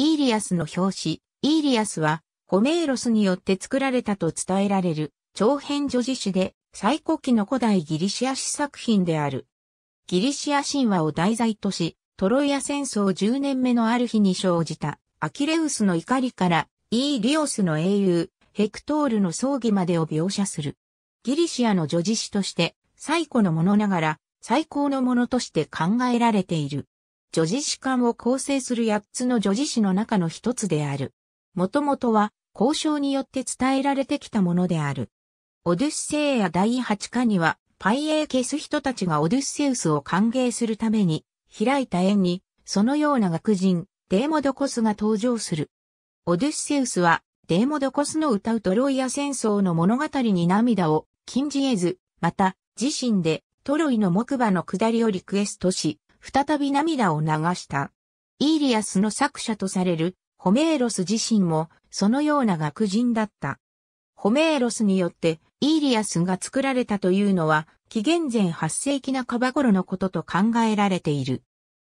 イーリアスの表紙、イーリアスは、ホメーロスによって作られたと伝えられる、長編叙事詩で、最古期の古代ギリシア史作品である。ギリシア神話を題材とし、トロイア戦争10年目のある日に生じた、アキレウスの怒りから、イーリオスの英雄、ヘクトールの葬儀までを描写する。ギリシアの叙事詩として、最古のものながら、最高のものとして考えられている。女児士官を構成する八つの女児士の中の一つである。もともとは交渉によって伝えられてきたものである。オデュッセイア第8課には、パイエーケス人たちがオデュッセウスを歓迎するために、開いた縁に、そのような学人、デーモドコスが登場する。オデュッセウスは、デーモドコスの歌うトロイア戦争の物語に涙を禁じ得ず、また、自身でトロイの木馬の下りをリクエストし、再び涙を流した。イーリアスの作者とされるホメーロス自身もそのような学人だった。ホメーロスによってイーリアスが作られたというのは紀元前8世紀半ば頃のことと考えられている。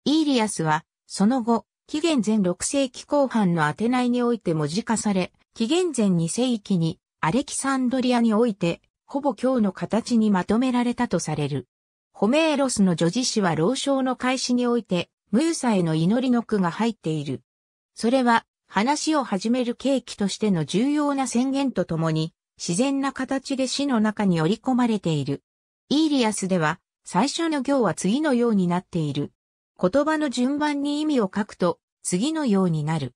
イーリアスはその後紀元前6世紀後半のアテナイにおいて文字化され、紀元前2世紀にアレキサンドリアにおいてほぼ今日の形にまとめられたとされる。ホメーロスの叙事詩は老章の開始において、ムーサへの祈りの句が入っている。それは、話を始める契機としての重要な宣言とともに、自然な形で詩の中に織り込まれている。イーリアスでは、最初の行は次のようになっている。言葉の順番に意味を書くと、次のようになる。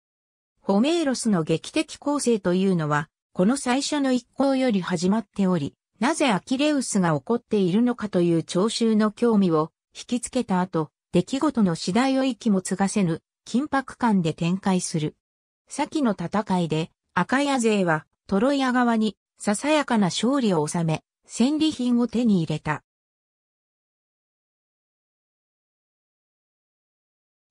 ホメーロスの劇的構成というのは、この最初の一行より始まっており、なぜアキレウスが起こっているのかという聴衆の興味を引きつけた後、出来事の次第を息も継がせぬ緊迫感で展開する。先の戦いで赤屋勢はトロイア側にささやかな勝利を収め、戦利品を手に入れた。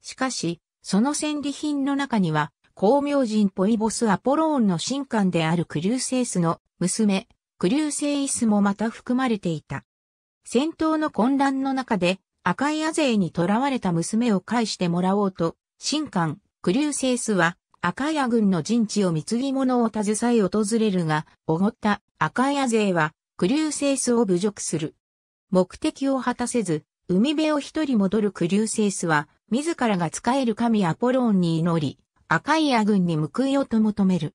しかし、その戦利品の中には、光明人ポイボス・アポローンの神官であるクリューセースの娘、クリューセイスもまた含まれていた。戦闘の混乱の中で赤いアゼイに囚われた娘を返してもらおうと、新官、クリューセイスは赤いア軍の陣地を貢ぎ物を携え訪れるが、おごった赤いアゼイはクリューセイスを侮辱する。目的を果たせず、海辺を一人戻るクリューセイスは、自らが仕える神アポローンに祈り、赤いア軍に報いをと求める。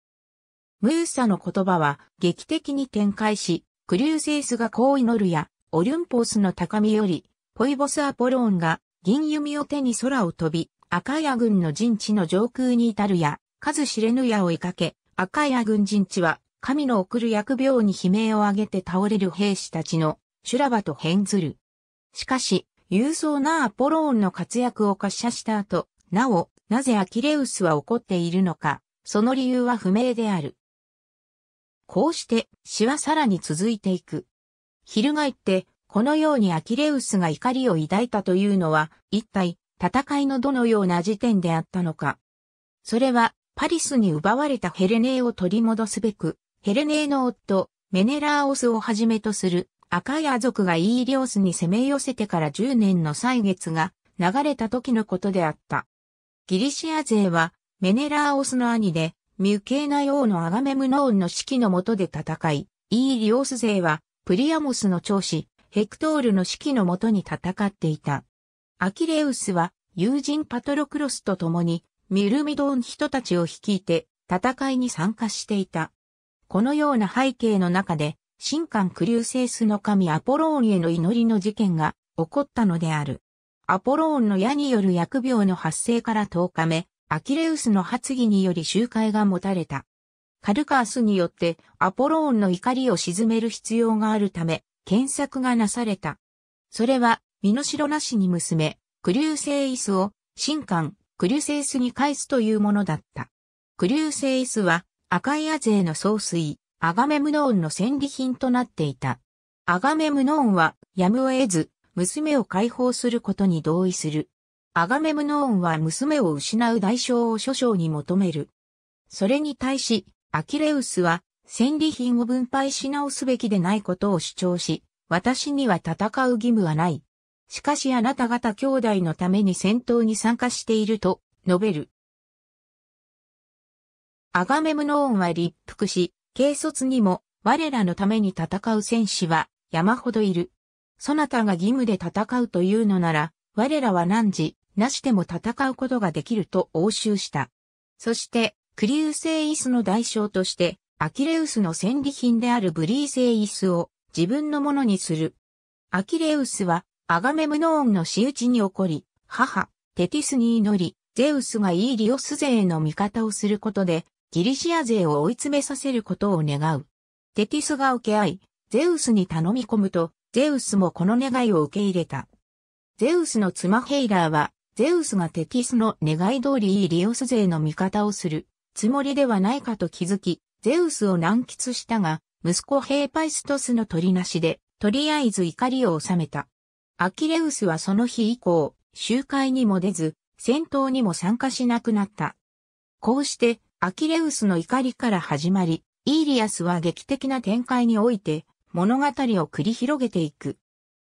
ムーサの言葉は劇的に展開し、クリューセイスがこう祈るや、オリュンポースの高みより、ポイボス・アポローンが銀弓を手に空を飛び、赤谷軍の陣地の上空に至るや、数知れぬ矢を追いかけ、赤谷軍陣地は、神の送る疫病に悲鳴を上げて倒れる兵士たちの修羅場と変ずる。しかし、勇壮なアポローンの活躍を滑車した後、なお、なぜアキレウスは怒っているのか、その理由は不明である。こうして詩はさらに続いていく。翻って、このようにアキレウスが怒りを抱いたというのは、一体、戦いのどのような時点であったのか。それは、パリスに奪われたヘレネーを取り戻すべく、ヘレネーの夫、メネラーオスをはじめとする、赤いア族がイーリオスに攻め寄せてから10年の歳月が流れた時のことであった。ギリシア勢は、メネラーオスの兄で、ミュケーナ王のアガメムノーンの指揮の下で戦い、イーリオス勢は、プリアモスの長子、ヘクトールの指揮の下に戦っていた。アキレウスは、友人パトロクロスと共に、ミルミドーン人たちを率いて、戦いに参加していた。このような背景の中で、神官クリューセウスの神アポローンへの祈りの事件が起こったのである。アポローンの矢による疫病の発生から10日目、アキレウスの発議により集会が持たれた。カルカースによってアポローンの怒りを鎮める必要があるため、検索がなされた。それは、身の代なしに娘、クリューセイスを、新官、クリュセイスに返すというものだった。クリューセイスは、赤いア勢の総帥、アガメムノーンの戦利品となっていた。アガメムノーンは、やむを得ず、娘を解放することに同意する。アガメムノーンは娘を失う代償を諸将に求める。それに対し、アキレウスは、戦利品を分配し直すべきでないことを主張し、私には戦う義務はない。しかしあなた方兄弟のために戦闘に参加していると述べる。アガメムノーンは立腹し、軽率にも我らのために戦う戦士は山ほどいる。そなたが義務で戦うというのなら、我らは何時、なしても戦うことができると応酬した。そして、クリウセイスの代償として、アキレウスの戦利品であるブリーセイスを自分のものにする。アキレウスは、アガメムノーンの仕打ちに起こり、母、テティスに祈り、ゼウスがイーリオス勢の味方をすることで、ギリシア勢を追い詰めさせることを願う。テティスが受け合い、ゼウスに頼み込むと、ゼウスもこの願いを受け入れた。ゼウスの妻ヘイラーは、ゼウスがテティスの願い通りイリオス勢の味方をするつもりではないかと気づき、ゼウスを軟喫したが、息子ヘイパイストスの取りなしで、とりあえず怒りを収めた。アキレウスはその日以降、集会にも出ず、戦闘にも参加しなくなった。こうして、アキレウスの怒りから始まり、イーリアスは劇的な展開において、物語を繰り広げていく。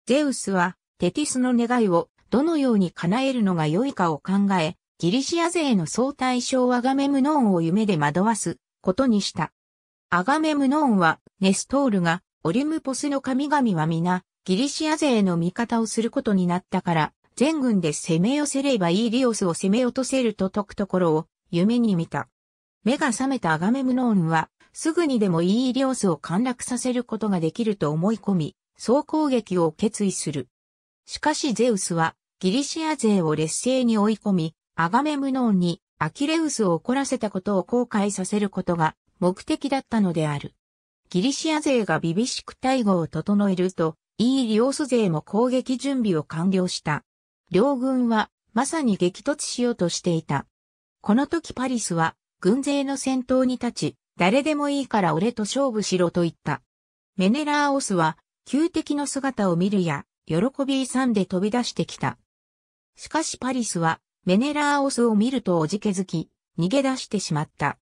ゼウスは、テティスの願いをどのように叶えるのが良いかを考え、ギリシア勢の総対象アガメムノーンを夢で惑わすことにした。アガメムノーンはネストールがオリムポスの神々は皆ギリシア勢の味方をすることになったから全軍で攻め寄せればイーリオスを攻め落とせると説くところを夢に見た。目が覚めたアガメムノーンはすぐにでもイーリオスを陥落させることができると思い込み総攻撃を決意する。しかしゼウスはギリシア勢を劣勢に追い込み、アガメムノンにアキレウスを怒らせたことを後悔させることが目的だったのである。ギリシア勢がビビシク対語を整えると、イーリオス勢も攻撃準備を完了した。両軍はまさに激突しようとしていた。この時パリスは軍勢の先頭に立ち、誰でもいいから俺と勝負しろと言った。メネラーオスは、旧敵の姿を見るや、喜び勇んで飛び出してきた。しかしパリスは、メネラーオスを見るとおじけづき、逃げ出してしまった。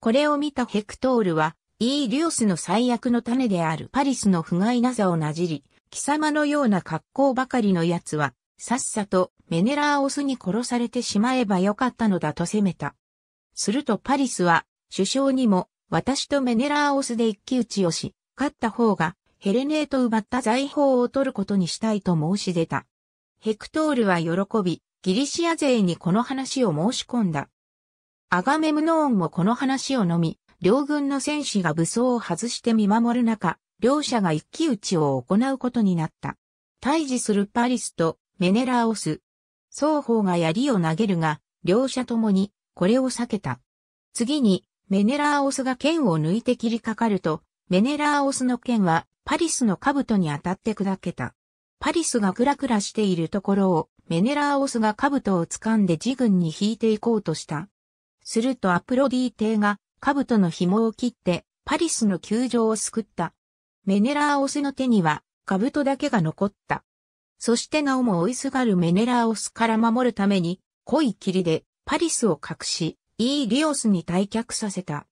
これを見たヘクトールは、イーリオスの最悪の種であるパリスの不甲斐なさをなじり、貴様のような格好ばかりの奴は、さっさとメネラーオスに殺されてしまえばよかったのだと責めた。するとパリスは、首相にも、私とメネラーオスで一騎打ちをし、勝った方が、ヘレネーと奪った財宝を取ることにしたいと申し出た。ヘクトールは喜び、ギリシア勢にこの話を申し込んだ。アガメムノーンもこの話を飲み、両軍の戦士が武装を外して見守る中、両者が一騎打ちを行うことになった。対峙するパリスとメネラオス。双方が槍を投げるが、両者ともにこれを避けた。次に、メネラオスが剣を抜いて切りかかると、メネラオスの剣はパリスの兜に当たって砕けた。パリスがクラクラしているところを、メネラーオスが兜を掴んで自軍に引いていこうとした。するとアプロディー帝が、兜の紐を切って、パリスの球場を救った。メネラーオスの手には、兜だけが残った。そしてなおも追いすがるメネラーオスから守るために、濃い霧で、パリスを隠し、イーリオスに退却させた。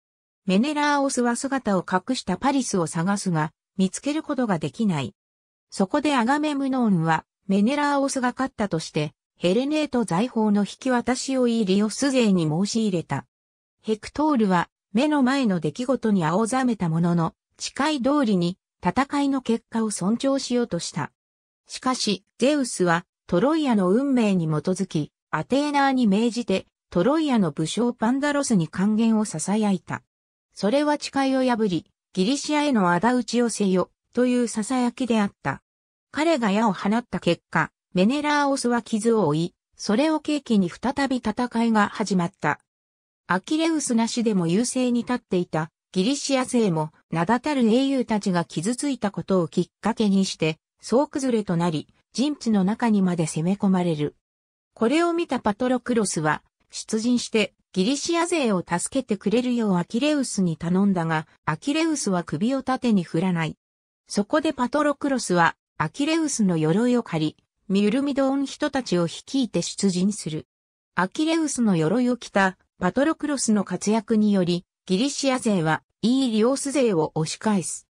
メネラーオスは姿を隠したパリスを探すが、見つけることができない。そこでアガメムノンは、メネラーオスが勝ったとして、ヘレネート財宝の引き渡しをイーリオス勢に申し入れた。ヘクトールは、目の前の出来事に青ざめたものの、誓い通りに、戦いの結果を尊重しようとした。しかし、ゼウスは、トロイアの運命に基づき、アテーナーに命じて、トロイアの武将パンダロスに還元を囁いた。それは誓いを破り、ギリシアへの仇討ちをせよ、という囁きであった。彼が矢を放った結果、メネラーオスは傷を負い、それを契機に再び戦いが始まった。アキレウスなしでも優勢に立っていたギリシア勢も名だたる英雄たちが傷ついたことをきっかけにして、総崩れとなり、陣地の中にまで攻め込まれる。これを見たパトロクロスは、出陣してギリシア勢を助けてくれるようアキレウスに頼んだが、アキレウスは首を縦に振らない。そこでパトロクロスはアキレウスの鎧を借り、ミュルミドン人たちを率いて出陣する。アキレウスの鎧を着たパトロクロスの活躍により、ギリシア勢はイーリオス勢を押し返す。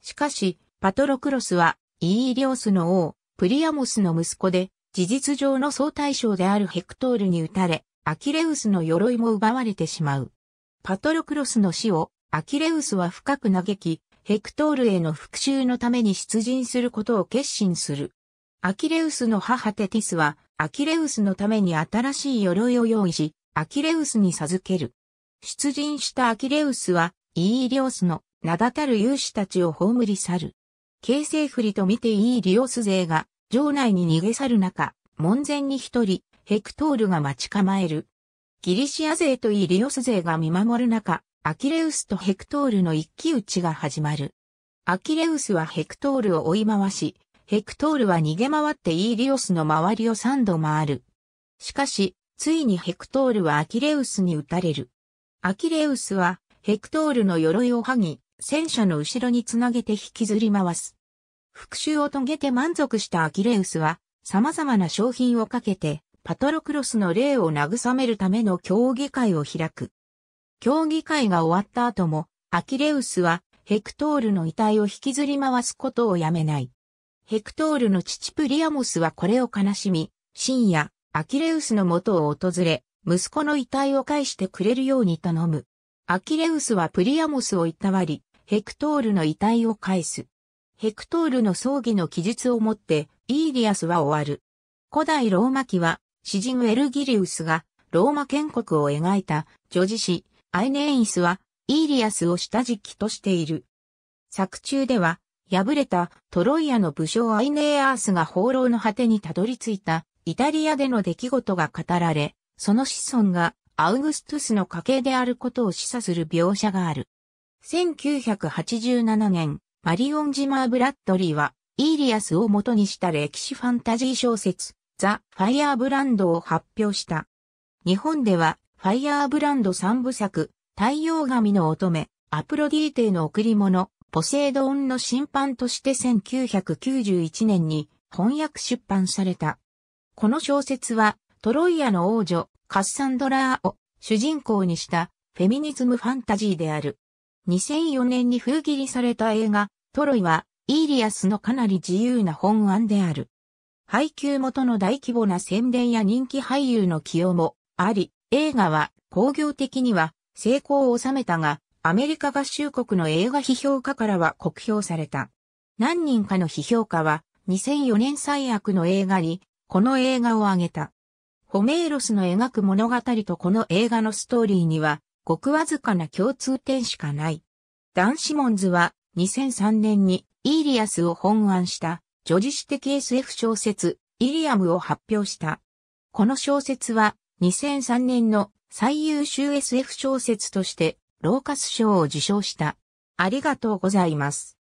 しかし、パトロクロスはイーリオスの王、プリアモスの息子で、事実上の総大将であるヘクトールに撃たれ、アキレウスの鎧も奪われてしまう。パトロクロスの死をアキレウスは深く嘆き、ヘクトールへの復讐のために出陣することを決心する。アキレウスの母テティスは、アキレウスのために新しい鎧を用意し、アキレウスに授ける。出陣したアキレウスは、イーリオスの名だたる勇士たちを葬り去る。形勢不利と見てイーリオス勢が、城内に逃げ去る中、門前に一人、ヘクトールが待ち構える。ギリシア勢とイーリオス勢が見守る中、アキレウスとヘクトールの一騎打ちが始まる。アキレウスはヘクトールを追い回し、ヘクトールは逃げ回ってイーリオスの周りを三度回る。しかし、ついにヘクトールはアキレウスに撃たれる。アキレウスは、ヘクトールの鎧を剥ぎ、戦車の後ろにつなげて引きずり回す。復讐を遂げて満足したアキレウスは、様々な商品をかけて、パトロクロスの霊を慰めるための競技会を開く。競技会が終わった後も、アキレウスはヘクトールの遺体を引きずり回すことをやめない。ヘクトールの父プリアモスはこれを悲しみ、深夜、アキレウスの元を訪れ、息子の遺体を返してくれるように頼む。アキレウスはプリアモスをいたわり、ヘクトールの遺体を返す。ヘクトールの葬儀の記述をもって、イーリアスは終わる。古代ローマ期は、詩人ウェルギリウスが、ローマ建国を描いた、女事詩、アイネイスは、イーリアスを下敷きとしている。作中では、敗れたトロイアの武将アイネイアースが放浪の果てにたどり着いたイタリアでの出来事が語られ、その子孫がアウグストゥスの家系であることを示唆する描写がある。1987年、マリオン・ジマー・ブラッドリーは、イーリアスを元にした歴史ファンタジー小説、ザ・ファイアーブランドを発表した。日本では、ファイヤーブランド三部作、太陽神の乙女、アプロディーテの贈り物、ポセイドンの審判として1991年に翻訳出版された。この小説は、トロイアの王女、カッサンドラーを主人公にしたフェミニズムファンタジーである。2004年に封切りされた映画、トロイは、イーリアスのかなり自由な本案である。配給元の大規模な宣伝や人気俳優の起用もあり、映画は工業的には成功を収めたが、アメリカ合衆国の映画批評家からは酷評された。何人かの批評家は2004年最悪の映画に、この映画を挙げた。ホメーロスの描く物語とこの映画のストーリーには、ごくわずかな共通点しかない。ダン・シモンズは2003年にイーリアスを本案した女子史的 SF 小説イリアムを発表した。この小説は2003年の最優秀 SF 小説として、ローカス賞を受賞した。ありがとうございます。